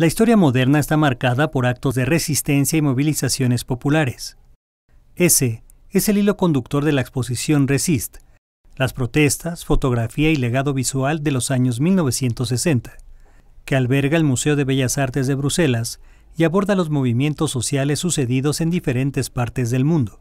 La historia moderna está marcada por actos de resistencia y movilizaciones populares. Ese es el hilo conductor de la exposición Resist, las protestas, fotografía y legado visual de los años 1960, que alberga el Museo de Bellas Artes de Bruselas y aborda los movimientos sociales sucedidos en diferentes partes del mundo.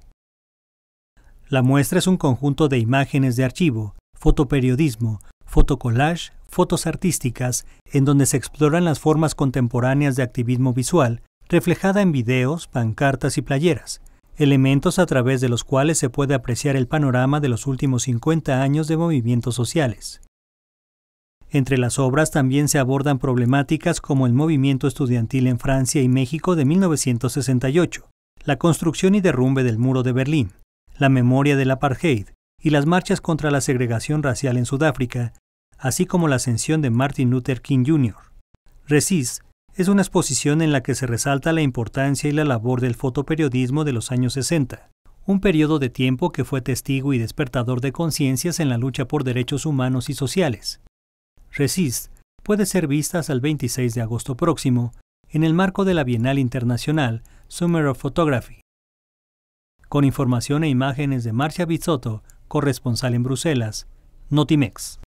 La muestra es un conjunto de imágenes de archivo, fotoperiodismo, fotocollage, fotos artísticas, en donde se exploran las formas contemporáneas de activismo visual, reflejada en videos, pancartas y playeras, elementos a través de los cuales se puede apreciar el panorama de los últimos 50 años de movimientos sociales. Entre las obras también se abordan problemáticas como el movimiento estudiantil en Francia y México de 1968, la construcción y derrumbe del muro de Berlín, la memoria de la apartheid, y las marchas contra la segregación racial en Sudáfrica, así como la ascensión de Martin Luther King Jr. Resist es una exposición en la que se resalta la importancia y la labor del fotoperiodismo de los años 60, un periodo de tiempo que fue testigo y despertador de conciencias en la lucha por derechos humanos y sociales. Resist puede ser vista hasta el 26 de agosto próximo en el marco de la Bienal Internacional Summer of Photography. Con información e imágenes de Marcia Bizzotto corresponsal en Bruselas, Notimex.